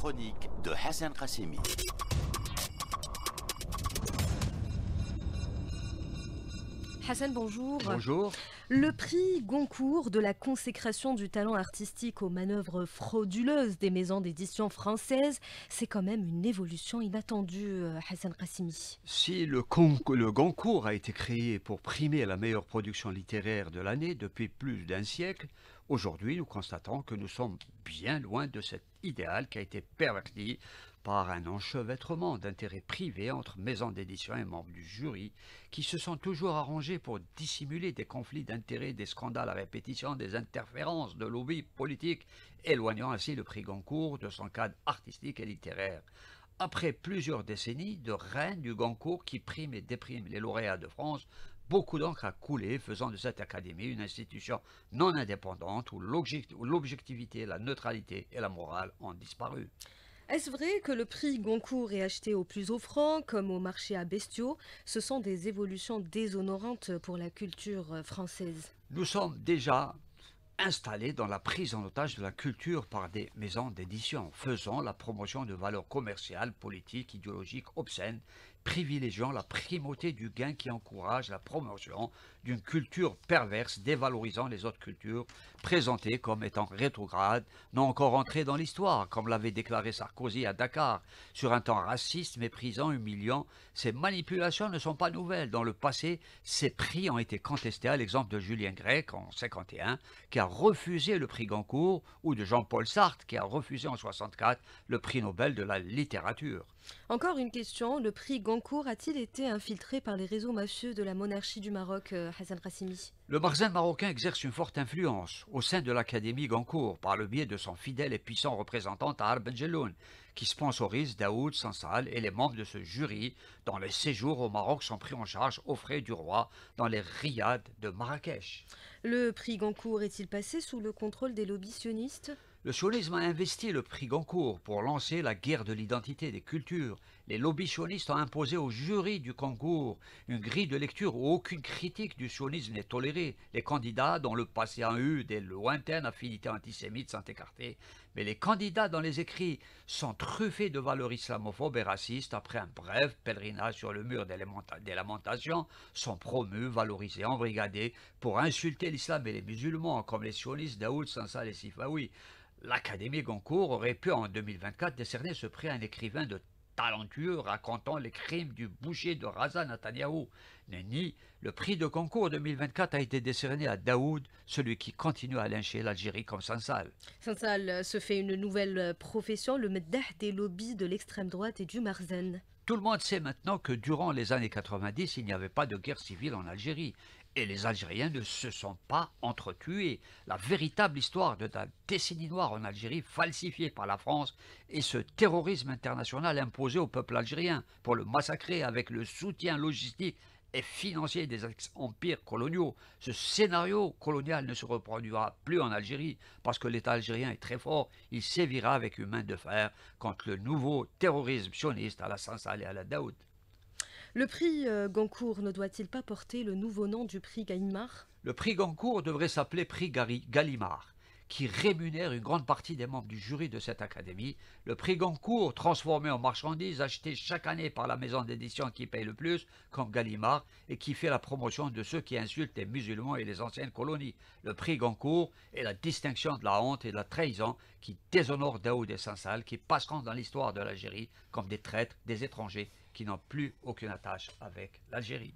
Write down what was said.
chronique de Hassan Hassan, bonjour. Bonjour. Le prix Goncourt de la consécration du talent artistique aux manœuvres frauduleuses des maisons d'édition françaises, c'est quand même une évolution inattendue, euh, Hassan Kassimi. Si le, Goncourt a été créé pour primer la meilleure production littéraire de l'année depuis plus d'un siècle, Aujourd'hui, nous constatons que nous sommes bien loin de cet idéal qui a été perverti par un enchevêtrement d'intérêts privés entre maisons d'édition et membres du jury, qui se sont toujours arrangés pour dissimuler des conflits d'intérêts, des scandales à répétition, des interférences de lobbies politiques, éloignant ainsi le prix Goncourt de son cadre artistique et littéraire. Après plusieurs décennies de règne du Goncourt qui prime et déprime les lauréats de France, Beaucoup d'encre a coulé, faisant de cette académie une institution non indépendante où l'objectivité, la neutralité et la morale ont disparu. Est-ce vrai que le prix Goncourt est acheté au plus offrant, comme au marché à bestiaux Ce sont des évolutions déshonorantes pour la culture euh, française. Nous sommes déjà installés dans la prise en otage de la culture par des maisons d'édition, faisant la promotion de valeurs commerciales, politiques, idéologiques, obscènes, privilégiant la primauté du gain qui encourage la promotion d'une culture perverse dévalorisant les autres cultures, présentées comme étant rétrogrades, n'ont encore entré dans l'histoire, comme l'avait déclaré Sarkozy à Dakar, sur un temps raciste, méprisant, humiliant. Ces manipulations ne sont pas nouvelles. Dans le passé, ces prix ont été contestés, à l'exemple de Julien Grec en 51, qui a refusé le prix Goncourt, ou de Jean-Paul Sartre, qui a refusé en 64 le prix Nobel de la littérature. Encore une question, le prix Goncourt Gancourt a-t-il été infiltré par les réseaux mafieux de la monarchie du Maroc, euh, Hassan Rassimi Le marzan marocain exerce une forte influence au sein de l'Académie Gancourt par le biais de son fidèle et puissant représentant Tahar Benjeloun, qui sponsorise Daoud Sansal et les membres de ce jury dont les séjours au Maroc sont pris en charge aux frais du roi dans les riades de Marrakech. Le prix Gancourt est-il passé sous le contrôle des lobbies sionistes le sionisme a investi le prix Goncourt pour lancer la guerre de l'identité des cultures les lobby-sionistes ont imposé au jury du concours une grille de lecture où aucune critique du sionisme n'est tolérée. Les candidats dont le passé a eu des lointaines affinités antisémites sont écartés, mais les candidats dont les écrits sont truffés de valeurs islamophobes et racistes après un bref pèlerinage sur le mur des lamentations, sont promus, valorisés, embrigadés pour insulter l'islam et les musulmans, comme les sionistes Daoud, Sansal et Sifawi. L'Académie Goncourt aurait pu en 2024 décerner ce prix à un écrivain de talentueux racontant les crimes du boucher de Raza Netanyahu. Nenni, le prix de concours 2024 a été décerné à Daoud, celui qui continue à lyncher l'Algérie comme Sansal. Sansal se fait une nouvelle profession, le meddah des lobbies de l'extrême droite et du Marzen. Tout le monde sait maintenant que durant les années 90, il n'y avait pas de guerre civile en Algérie. Et les Algériens ne se sont pas entretués. La véritable histoire de la décennie noire en Algérie, falsifiée par la France, et ce terrorisme international imposé au peuple algérien pour le massacrer avec le soutien logistique et financier des empires coloniaux. Ce scénario colonial ne se reproduira plus en Algérie parce que l'État algérien est très fort. Il sévira avec une main de fer contre le nouveau terrorisme sioniste à la Sansal et à la Daoud. Le prix euh, Goncourt ne doit-il pas porter le nouveau nom du prix Gallimard Le prix Goncourt devrait s'appeler prix Gallimard qui rémunère une grande partie des membres du jury de cette académie. Le prix Goncourt, transformé en marchandise, acheté chaque année par la maison d'édition qui paye le plus, comme Gallimard, et qui fait la promotion de ceux qui insultent les musulmans et les anciennes colonies. Le prix Goncourt est la distinction de la honte et de la trahison qui déshonore Daoud et Sansal, qui passeront dans l'histoire de l'Algérie comme des traîtres, des étrangers qui n'ont plus aucune attache avec l'Algérie.